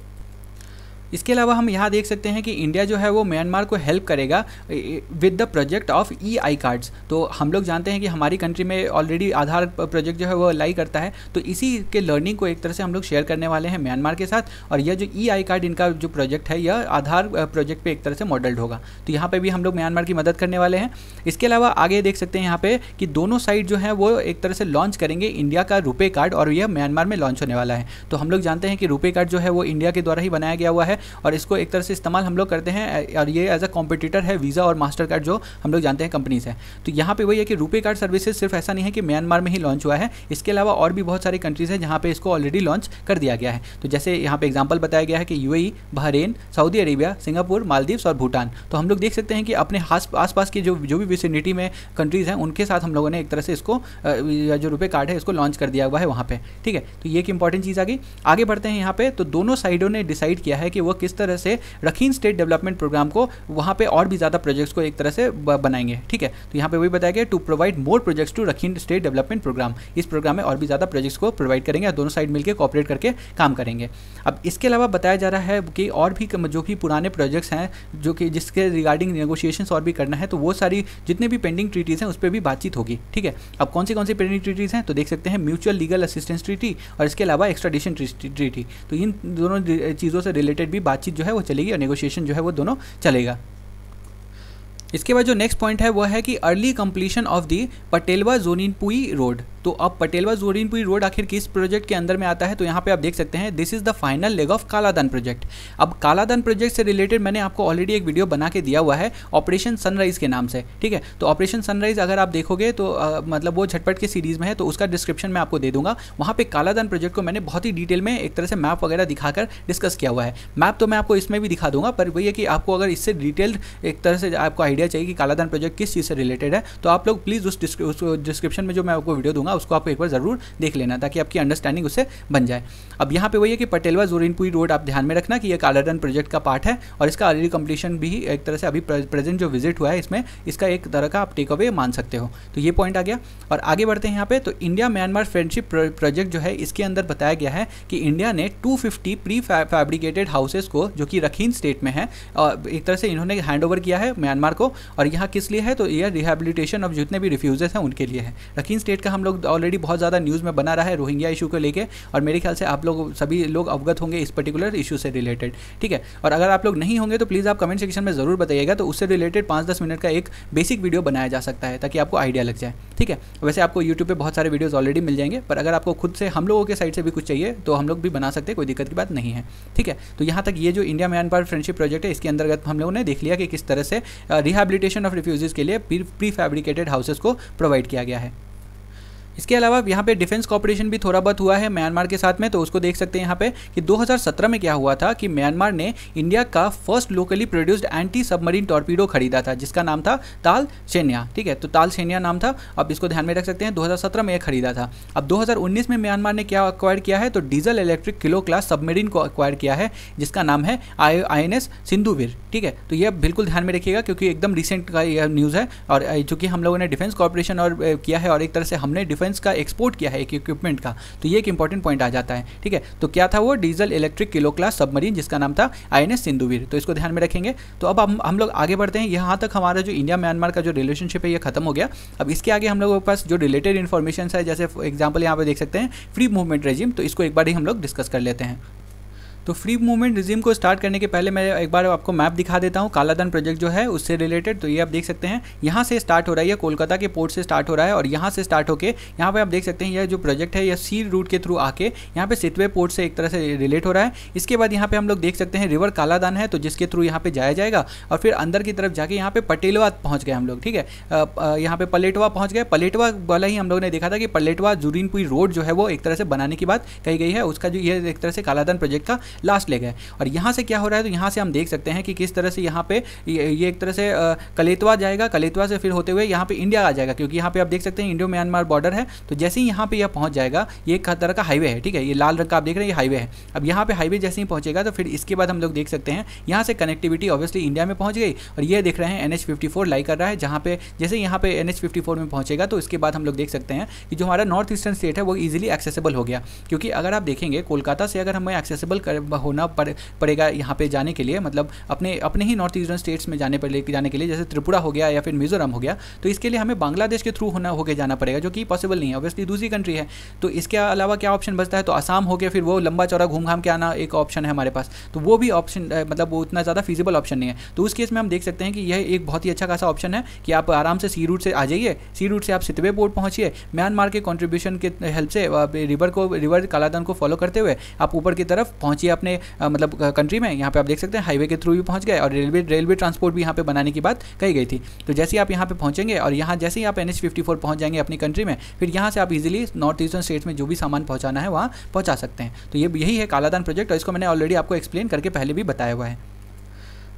इसके अलावा हम यहाँ देख सकते हैं कि इंडिया जो है वो म्यांमार को हेल्प करेगा with the project of E I cards तो हम लोग जानते हैं कि हमारी कंट्री में ऑलरेडी आधार प्रोजेक्ट जो है वो अलाई करता है तो इसी के लर्निंग को एक तरह से हम लोग शेयर करने वाले हैं म्यांमार के साथ और यह जो ई आई कार्ड इनका जो प्रोजेक्ट है यह आधार प्रोजेक्ट पर एक तरह से मॉडल्ड होगा तो यहाँ पर भी हम लोग म्यांमार की मदद करने वाले हैं इसके अलावा आगे देख सकते हैं यहाँ पर कि दोनों साइड जो है वो एक तरह से लॉन्च करेंगे इंडिया का रुपे कार्ड और यह म्यांमार में लॉन्च होने वाला है तो हम लोग जानते हैं कि रुपे कार्ड जो है वो इंडिया के द्वारा ही बनाया गया हुआ है और इसको एक तरह से इस्तेमाल हम लोग करते हैं और ये एज अ कॉम्पिटिटर है वीज़ा और मास्टर कार्ड जो हम लोग जानते हैं कंपनीज है तो यहाँ पे वही है कि रुपे कार्ड सर्विसेज सिर्फ ऐसा नहीं है कि म्यांमार में ही लॉन्च हुआ है इसके अलावा और भी बहुत सारी कंट्रीज़ हैं जहाँ पर इसको ऑलरेडी लॉन्च कर दिया गया है तो जैसे यहाँ पर एग्जाम्पल बताया गया है कि U Bahrain Saudi Arabia Singapore Maldives और भूटान तो हम लोग देख सकते हैं कि अपने आस पास की जो जो भी विसिनिटी में कंट्रीज़ हैं उनके साथ हम लोगों ने एक तरह से इसको जो रुपये कार्ड है इसको लॉन्च कर दिया हुआ है वहाँ पर ठीक है तो ये एक इंपॉर्टेंट चीज़ आ गई आगे बढ़ते हैं यहाँ पर तो दोनों साइडों ने डिसाइड किया है कि वो वह किस तरह से रखीन स्टेट डेवलपमेंट प्रोग्राम को वहाँ पर और भी ज़्यादा प्रोजेक्ट्स को एक तरह से बनाएंगे ठीक है तो यहाँ पर वही बताया गया to provide more projects to Rakhine state development program इस प्रोग्राम में और भी ज़्यादा प्रोजेक्ट्स को प्रोवाइड करेंगे दोनों साइड मिलकर कॉपरेट करके काम करेंगे अब इसके अलावा बताया जा रहा है कि और भी जो कि पुराने प्रोजेक्ट्स हैं जो कि जिसके रिगार्डिंग नेगोशिएशन और भी करना है तो वो सारी जितने भी पेंडिंग ट्रीटीज़ हैं उस पर भी बातचीत होगी ठीक है अब कौन सी कौन सी पेंडिंग ट्रीटीज़ हैं तो देख सकते हैं म्यूचुअल लीगल असिस्टेंस ट्रीटी और इसके अलावा एक्स्ट्राडिशन ट्रीटी तो इन दोनों चीज़ों से रिलेटेड भी भी बातचीत जो है वो चलेगी और नेगोशिएशन जो है वो दोनों चलेगा इसके बाद जो नेक्स्ट पॉइंट है वो है कि अर्ली कंप्लीशन ऑफ दी पटेलवा जोनिनपुई रोड तो अब पटेलवा जोरीनपुरी रोड आखिर किस प्रोजेक्ट के अंदर में आता है तो यहाँ पे आप देख सकते हैं this is the final leg of Kaladan project अब कालादान प्रोजेक्ट से रिलेटेड मैंने आपको ऑलरेडी एक वीडियो बना के दिया हुआ है ऑपरेशन सनराइज के नाम से ठीक है तो ऑपरेशन सनराइज अगर आप देखोगे तो आ, मतलब वो झटपट की सीरीज में है तो उसका डिस्क्रिप्शन मैं आपको दे दूंगा वहाँ पे कालादान प्रोजेक्ट को मैंने बहुत ही डिटेल में एक तरह से मैप वगैरह दिखाकर डिस्कस किया हुआ है मैप तो मैं आपको इसमें भी दिखा दूंगा पर वही है कि आपको अगर इससे डिटेल्ड एक तरह से आपको आइडिया चाहिए कि कालादान प्रोजेक्ट किस चीज़ से रिलेटेड है तो आप लोग प्लीज़ उस डिस्क्रिप्शन में जो मैं आपको वीडियो दूंगा दूंगा उसको आपको एक बार ज़रूर देख लेना ताकि आपकी अंडरस्टैंडिंग उससे बन जाए अब यहाँ पे वही है कि पटेलवा जोरिनपुरी रोड आप ध्यान में रखना कि ये कालाडन प्रोजेक्ट का पार्ट है और इसका अर्ली कंप्लीशन भी एक तरह से अभी प्रेजेंट जो विजिट हुआ है इसमें इसका एक तरह का आप टेक अवे मान सकते हो तो ये पॉइंट आ गया और आगे बढ़ते हैं यहाँ पे तो इंडिया म्यांमार फ्रेंडशिप प्रोजेक्ट जो है इसके अंदर बताया गया है कि इंडिया ने 250 प्री फैब्रिकेटेड हाउसेज को जो कि रखीन स्टेट में है और एक तरह से इन्होंने हैंड ओवर किया है म्यांमार को और यहाँ किस लिए है तो यह रिहेबिलिटेशन ऑफ जितने भी रिफ्यूजेस हैं उनके लिए है रखीन स्टेट का हम लोग ऑलरेडी बहुत ज़्यादा न्यूज़ में बना रहा है रोहिंग्या इशू को लेकर और मेरे ख्याल से आप लोग सभी लोग अवगत होंगे इस पर्टिकुलर इशू से रिलेटेड ठीक है और अगर आप लोग नहीं होंगे तो प्लीज़ आप कमेंट सेक्शन में ज़रूर बताइएगा तो उससे रिलेटेड पाँच दस मिनट का एक बेसिक वीडियो बनाया जा सकता है ताकि आपको आइडिया लग जाए ठीक है वैसे आपको यूट्यूब पर बहुत सारे वीडियोज़ ऑलरेडी मिल जाएंगे पर अगर आपको खुद से हम लोगों के साइड से भी कुछ चाहिए तो हम लोग भी बना सकते हैं कोई दिक्कत की बात नहीं है ठीक है तो यहाँ तक ये जो इंडिया म्यांमार फ्रेंडशिप प्रोजेक्ट है इसके अंतर्गत हम लोगों ने देख लिया कि किस तरह से रिहेबिलिटेशन ऑफ रिफ्यूजेज के लिए प्री फैब्रिकेटेड हाउसेस को प्रोवाइड किया गया है इसके अलावा यहाँ पे डिफेंस कॉपरेशन भी थोड़ा बहुत हुआ है म्यांमार के साथ में तो उसको देख सकते हैं यहाँ पे कि 2017 में क्या हुआ था कि म्यांमार ने इंडिया का first locally produced anti submarine torpedo खरीदा था जिसका नाम था ताल सेनिया ठीक है तो ताल सेनिया नाम था अब इसको ध्यान में रख सकते हैं दो में यह खरीदा था अब दो में म्यांमार ने क्या अक्वायर किया है तो diesel electric kilo class submarine को अक्वायर किया है जिसका नाम है आई आई एन एस सिंधुवीर ठीक है तो यह बिल्कुल ध्यान में रखिएगा क्योंकि एकदम रिसेंट का यह न्यूज़ है और चूंकि हम लोगों ने डिफेंस कॉरपोरेशन और किया है और एक तरह से हमने डिफेंस डिफेंस का एक्सपोर्ट किया है एक इक्विपमेंट का तो ये एक इंपॉर्टेंट पॉइंट आ जाता है ठीक है तो क्या था वो diesel electric kilo class submarine जिसका नाम था आई एन सिंधुवीर तो इसको ध्यान में रखेंगे तो अब हम हम लोग आगे बढ़ते हैं यहाँ तक हमारा जो इंडिया म्यांमार का जो रिलेशनशिप है ये खत्म हो गया अब इसके आगे हम लोगों के पास जो रिलेटेड इन्फॉर्मेशन है जैसे एग्जाम्पल यहाँ पर देख सकते हैं फ्री मूवमेंट रेजिम तो इसको एक बार ही हम लोग डिस्कस कर लेते हैं तो फ्री मूवमेंट रिज्यूम को स्टार्ट करने के पहले मैं एक बार आपको मैप दिखा देता हूँ कालादान प्रोजेक्ट जो है उससे रिलेटेड तो ये आप देख सकते हैं यहाँ से स्टार्ट हो रहा है कोलकाता के पोर्ट से स्टार्ट हो रहा है और यहाँ से स्टार्ट होकर यहाँ पर आप देख सकते हैं यह जो प्रोजेक्ट है यह सी रूट के थ्रू आके यहाँ पे सितवे पोर्ट से एक तरह से रिलेट हो रहा है इसके बाद यहाँ पे हम लोग देख सकते हैं रिवर कालादान है तो जिसके थ्रू यहाँ पे जाया जाएगा और फिर अंदर की तरफ जाके यहाँ पे पटेलवा पहुँच गए हम लोग ठीक है यहाँ पे पलेटवा पहुँच गए पलेटवा वाला ही हम लोग ने देखा था कि पलेटवा जुरीनपुरी रोड जो है वो एक तरह से बनाने की बात कही गई है उसका जो यह एक तरह से कालादान प्रोजेक्ट का लास्ट ले गए और यहाँ से क्या हो रहा है तो यहाँ से हम देख सकते हैं कि किस तरह से यहाँ पे ये, एक तरह से कलेतवा जाएगा कलेतवा से फिर होते हुए यहाँ पे इंडिया आ जाएगा क्योंकि यहाँ पे आप देख सकते हैं इंडियो म्यांमार बॉर्डर है तो जैसे ही यहाँ पे यह पहुँच जाएगा ये एक तरह का हाईवे है ठीक है ये लाल रंग का आप देख रहे हैं ये हाईवे है अब यहाँ पर हाईवे जैसे ही पहुँचेगा तो फिर इसके बाद हम लोग देख सकते हैं यहाँ से कनेक्टिविटी ऑब्वियसली इंडिया में पहुँच गई और ये देख रहे हैं एन एच लाई कर रहा है जहाँ पर जैसे यहाँ पे एन एच में पहुँचेगा तो इसके बाद हम लोग देख सकते हैं कि जो हमारा नॉर्थ ईस्टर्न स्टेट है वो ईजिली एक्सेसिबल हो गया क्योंकि अगर आप देखेंगे कोलकाता से अगर हमें एक्सेसिबल कर होना पड़े पड़ेगा यहाँ पे जाने के लिए मतलब अपने अपने ही नॉर्थ ईस्टर्न स्टेट्स में जाने पर लेके जाने के लिए जैसे त्रिपुरा हो गया या फिर मिजोरम हो गया तो इसके लिए हमें बांग्लादेश के थ्रू होना होकर जाना पड़ेगा जो कि पॉसिबल नहीं है ऑब्वियसली दूसरी कंट्री है तो इसके अलावा क्या ऑप्शन बचता है तो आसाम हो गया फिर वो लंबा चौड़ा घूम घाम के आना एक ऑप्शन है हमारे पास तो वो भी ऑप्शन मतलब वो उतना ज़्यादा फिजिबल ऑप्शन नहीं है तो उस केस में हम देख सकते हैं कि यह एक बहुत ही अच्छा खासा ऑप्शन है कि आप आराम से सी रूट से आ जाइए सी रूट से आप सितवे बोर्ड पहुँचिए म्यांमार के कॉन्ट्रीब्यूशन के हेल्प से रिवर को रिवर कालादन को फॉलो करते हुए आप ऊपर की तरफ पहुँचिए किया अपने मतलब कंट्री में यहाँ पे आप देख सकते हैं हाईवे के थ्रू भी पहुँच गए और रेलवे रेलवे ट्रांसपोर्ट भी यहाँ पे बनाने की बात कही गई थी तो जैसे ही आप यहाँ पे पहुँचेंगे और यहाँ जैसे ही आप एन एच जाएंगे अपनी कंट्री में फिर यहाँ से आप इजिली नॉर्थ ईस्टर्न स्टेट्स में जो भी सामान पहुँचाना है वहाँ पहुँचा सकते हैं तो ये यही है कालादान प्रोजेक्ट और इसको मैंने ऑलरेडी आपको एक्सप्लेन करके पहले भी बताया हुआ है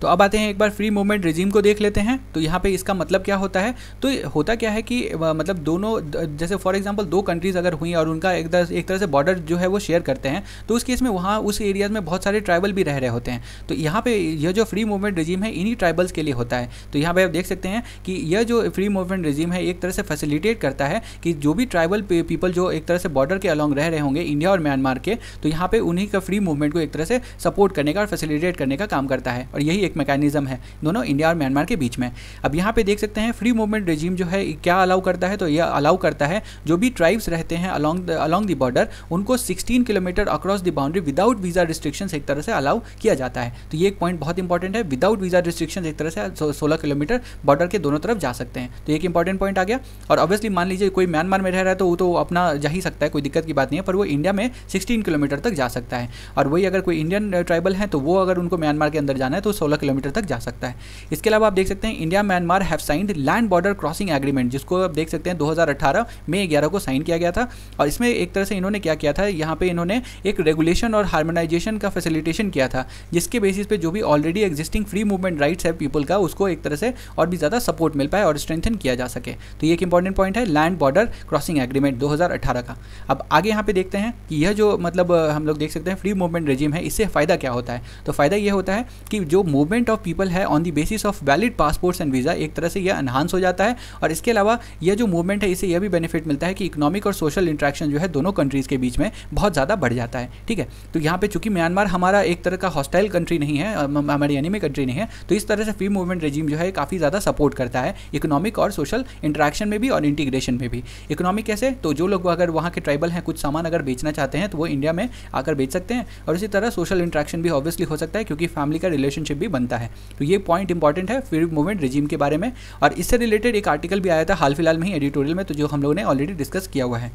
तो अब आते हैं एक बार फ्री मूवमेंट रिजीम को देख लेते हैं तो यहाँ पे इसका मतलब क्या होता है तो होता क्या है कि मतलब दोनों जैसे फॉर एग्जाम्पल दो कंट्रीज़ अगर हुई और उनका एक तरह एक तरह से बॉर्डर जो है वो शेयर करते हैं तो उस केस में वहाँ उस एरियाज़ में बहुत सारे ट्राइबल भी रह रहे होते हैं तो यहाँ पर यह जो फ्री मूवमेंट रिजीम है इन्हीं ट्राइबल्स के लिए होता है तो यहाँ पर आप देख सकते हैं कि यह जो फ्री मूवमेंट रिजीम है एक तरह से फैसिलिटेट करता है कि जो भी ट्राइबल पीपल जो एक तरह से बॉर्डर के अलॉन्ग रह रहे होंगे इंडिया और म्यांमार के तो यहाँ पर उन्हीं का फ्री मूवमेंट को एक तरह से सपोर्ट करने का और फैसिलिटेट करने का काम करता है और यही एक एक मैकेनिज्म है दोनों इंडिया और म्यांमार के बीच में अब यहाँ पे देख सकते हैं फ्री मूवमेंट रेजीम जो है क्या अलाउ करता है तो यह अलाउ करता है जो भी ट्राइब्स रहते हैं अलॉन्ग अलॉन्ग दी बॉर्डर उनको sixteen kilometer across the boundary without visa restriction एक तरह से अलाउ किया जाता है तो ये एक पॉइंट बहुत इंपॉर्टेंट है विदाउट वीज़ा रिस्ट्रिक्शन एक तरह से सोलह किलोमीटर बॉर्डर के दोनों तरफ जा सकते हैं तो एक इंपॉर्टेंट पॉइंट आ गया और ऑब्वियसली मान लीजिए कोई म्यांमार में रह रहा है तो वो तो अपना जा ही सकता है कोई दिक्कत की बात नहीं है पर वो इंडिया में सिक्सटीन किलोमीटर तक जा सकता है और वही अगर कोई इंडियन ट्राइबल है तो वो अगर उनको म्यांमार के अंदर जाना है तो सोलह किलोमीटर तक जा सकता है इसके अलावा आप देख सकते हैं India Myanmar have signed land border crossing agreement जिसको आप देख सकते हैं 2018 मई 11 को साइन किया गया था और इसमें एक तरह से इन्होंने क्या किया था यहाँ पे इन्होंने एक रेगुलेशन और हार्मोनाइजेशन का फैसिलिटेशन किया था जिसके बेसिस पे जो भी already existing free movement rights है पीपल का उसको एक तरह से और भी ज़्यादा सपोर्ट मिल पाए और स्ट्रेंथन किया जा सके तो ये एक इंपॉर्टेंट पॉइंट है लैंड बॉर्डर क्रॉसिंग एग्रीमेंट 2018 का अब आगे यहाँ पे देखते हैं कि यह जो मतलब हम लोग देख सकते हैं फ्री मूवमेंट रेजिम है इससे फ़ायदा क्या होता है तो फ़ायदा यह होता है कि जो मूवमेंट मूवमेंट ऑफ पीपल है on the basis of valid passports and visa एक तरह से यह एनहांस हो जाता है और इसके अलावा यह जो मूवमेंट है इसे यह भी बेनिफिट मिलता है कि इकोनॉमिक और सोशल इंट्रैक्शन जो है दोनों कंट्रीज़ के बीच में बहुत ज़्यादा बढ़ जाता है ठीक है तो यहाँ पे चूंकि म्यांमार हमारा एक तरह का हॉस्टाइल कंट्री नहीं है हमारी एनिमी कंट्री नहीं है तो इस तरह से फ्री मूवमेंट रेजीम जो है काफ़ी ज़्यादा सपोर्ट करता है इकोनॉमिक और सोशल इंट्रैक्शन में भी और इंटीग्रेशन में भी इकोनॉमिक कैसे तो जो लोग अगर वहाँ के ट्राइबल हैं कुछ सामान अगर बेचना चाहते हैं तो वो इंडिया में आकर बेच सकते हैं और इसी तरह सोशल इंट्रैक्शन भी ऑब्वियसली हो सकता है क्योंकि फैमिली का रिलेशनशिप भी बनता है तो ये पॉइंट इंपॉर्टेंट है फ्री मूवमेंट रिजीम के बारे में और इससे रिलेटेड एक आर्टिकल भी आया था हाल फिलहाल में ही एडिटोरियल में तो जो हम लोगों ने ऑलरेडी डिस्कस किया हुआ है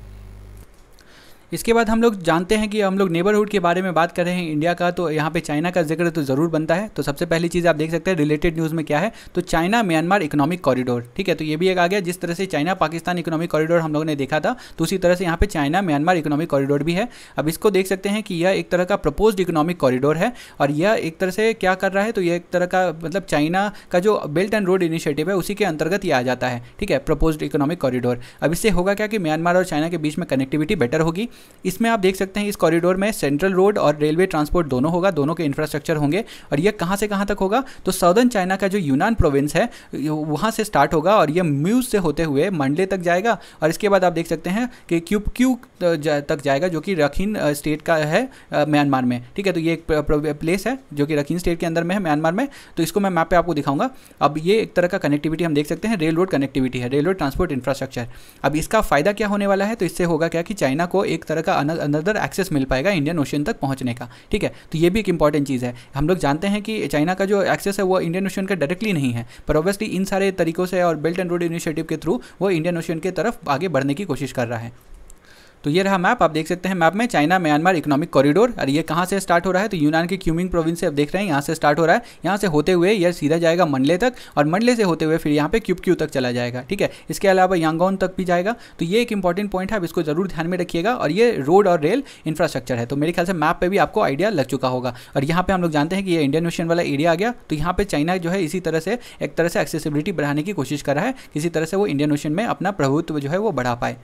इसके बाद हम लोग जानते हैं कि हम लोग नेबरहुड के बारे में बात कर रहे हैं इंडिया का तो यहाँ पे चाइना का जिक्र तो ज़रूर बनता है तो सबसे पहली चीज़ आप देख सकते हैं रिलेटेड न्यूज़ में क्या है तो चाइना म्यांमार इकोनॉमिक कॉरिडोर ठीक है तो ये भी एक आ गया जिस तरह से चाइना पाकिस्तान इकोनॉमिक कॉरिडोर हम लोगों ने देखा था तो उसी तरह से यहाँ पे चाइना म्यांमार इकोनॉमिक कॉरिडोर भी है अब इसको देख सकते हैं कि यह एक तरह का प्रपोज इकोनॉमिक कॉरिडोर है और यह एक तरह से क्या कर रहा है तो यह एक तरह का मतलब चाइना का जो बेल्ट एंड रोड इनिशिएटिव है उसी के अंतर्गत ये आ जाता है ठीक है प्रपोज इकोनॉमिक कॉरिडोर अब इससे होगा क्या कि म्यांमार और चाइना के बीच में कनेक्टिविटी बेटर होगी इसमें आप देख सकते हैं इस कॉरिडोर में सेंट्रल रोड और रेलवे ट्रांसपोर्ट दोनों होगा दोनों के इंफ्रास्ट्रक्चर होंगे और यह कहाँ से कहाँ तक होगा तो साउदर्न चाइना का जो यूनान प्रोविंस है वहाँ से स्टार्ट होगा और यह म्यूज से होते हुए मंडले तक जाएगा और इसके बाद आप देख सकते हैं कि क्यूब क्यू तक जाएगा जो कि रखीन स्टेट का है म्यांमार में ठीक है तो ये एक प्लेस है जो कि रखीन स्टेट के अंदर में है म्यांमार में तो इसको मैं मैप पे आपको दिखाऊंगा अब ये एक तरह का कनेक्टिविटी हम देख सकते हैं रेल रोड कनेक्टिविटी है रेल रोड ट्रांसपोर्ट इंफ्रास्ट्रक्चर अब इसका फ़ायदा क्या होने वाला है तो इससे होगा क्या कि चाइना को एक तरह का अनदर एक्सेस मिल पाएगा इंडियन ओशन तक पहुंचने का ठीक है तो ये भी एक इंपॉर्टेंट चीज़ है हम लोग जानते हैं कि चाइना का जो एक्सेस है वो इंडियन ओशन का डायरेक्टली नहीं है पर ऑब्वियसली इन सारे तरीकों से और बेल्ट एंड रोड इनिशिएटिव के थ्रू वो इंडियन ओशन की तरफ आगे बढ़ने की कोशिश कर रहा है तो ये रहा मैप आप देख सकते हैं मैप में चाइना म्यांमार इकोनॉमिक कॉरिडोर और ये कहाँ से स्टार्ट हो रहा है तो यूनान के क्यूमिंग प्रोविंस से आप देख रहे हैं यहाँ से स्टार्ट हो रहा है यहाँ से होते हुए यह सीधा जाएगा मंडले तक और मंडले से होते हुए फिर यहाँ पे क्यूब क्यू तक चला जाएगा ठीक है इसके अलावा यांगोन तक भी जाएगा तो ये एक इंपॉर्टेंट पॉइंट है आप इसको जरूर ध्यान में रखिएगा और ये रोड और रेल इंफ्रास्ट्रक्चर है तो मेरे ख्याल से मैप पर भी आपको आइडिया लग चुका होगा और यहाँ पर हम लोग जानते हैं कि ये इंडियन ओशन वाला एरिया आ गया तो यहाँ पर चाइना जो है इसी तरह से एक तरह से एक्सेसिबिलिटी बढ़ाने की कोशिश कर रहा है किसी तरह से वो इंडियन ओशन में अपना प्रभुत्व जो है वो बढ़ा पाए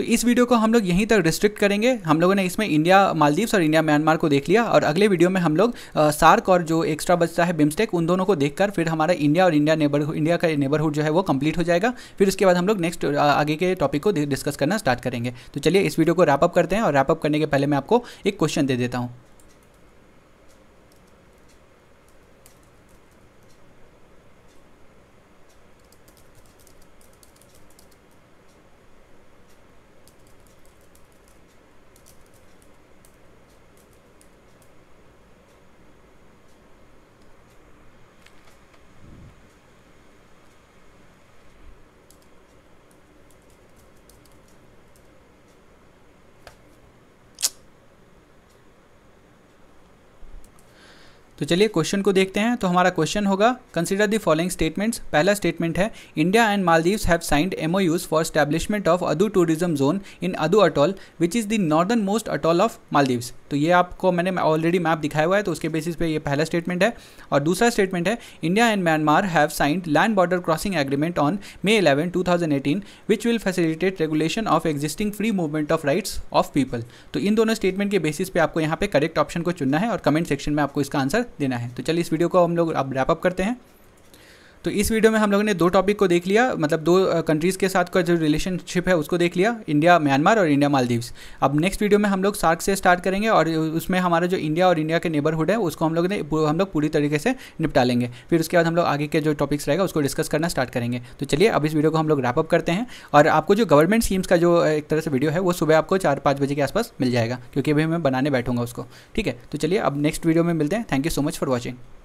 तो इस वीडियो को हम लोग यहीं तक रिस्ट्रिक्ट करेंगे हम लोगों ने इसमें इंडिया मालदीव्स और इंडिया म्यांमार को देख लिया और अगले वीडियो में हम लोग सार्क और जो एक्स्ट्रा बचता है बिम्स्टेक उन दोनों को देखकर फिर हमारा इंडिया और इंडिया नेबरहुड इंडिया का नेबरहुड जो है वो कंप्लीट हो जाएगा फिर उसके बाद हम लोग नेक्स्ट आगे के टॉपिक को डिस्कस करना स्टार्ट करेंगे तो चलिए इस वीडियो को रैपअप करते हैं और रैपअप करने के पहले मैं आपको एक क्वेश्चन दे देता हूँ तो चलिए क्वेश्चन को देखते हैं तो हमारा क्वेश्चन होगा कंसिडर द फॉलोइंग स्टेटमेंट्स पहला स्टेटमेंट है India and Maldives have signed MoUs for establishment of Addu tourism zone in Addu atoll which is the northern most atoll of Maldives तो ये आपको मैंने ऑलरेडी मैप दिखाया हुआ है तो उसके बेसिस पे ये पहला स्टेटमेंट है और दूसरा स्टेटमेंट है India and Myanmar have signed land border crossing agreement on May eleven two which will facilitate regulation of existing free movement of rights of people तो इन दोनों स्टेटमेंट के बेसिस पे आपको यहाँ पे करेक्ट ऑप्शन को चुनना है और कमेंट सेक्शन में आपको इसका आंसर देना है तो चलिए इस वीडियो को हम लोग अब रैपअप करते हैं तो इस वीडियो में हम लोगों ने दो टॉपिक को देख लिया मतलब दो कंट्रीज़ के साथ का जो रिलेशनशिप है उसको देख लिया इंडिया म्यांमार और इंडिया मालदीव्स अब नेक्स्ट वीडियो में हम लोग सार्क से स्टार्ट करेंगे और उसमें हमारा जो इंडिया और इंडिया के नेबरहुड है उसको हम लोग ने हम लोग पूरी तरीके से निपटा लेंगे फिर उसके बाद हम लोग आगे के जो टॉपिक्स रहेगा उसको डिस्कस करना स्टार्ट करेंगे तो चलिए अब इस वीडियो को हम लोग रैपअप करते हैं और आपको जो गवर्नमेंट स्कीम्स का जो एक तरह से वीडियो है वो सुबह आपको चार पाँच बजे के आसपास मिल जाएगा क्योंकि अभी मैं बनाने बैठूंगा उसको ठीक है तो चलिए अब नेक्स्ट वीडियो में मिलते हैं thank you so much for watching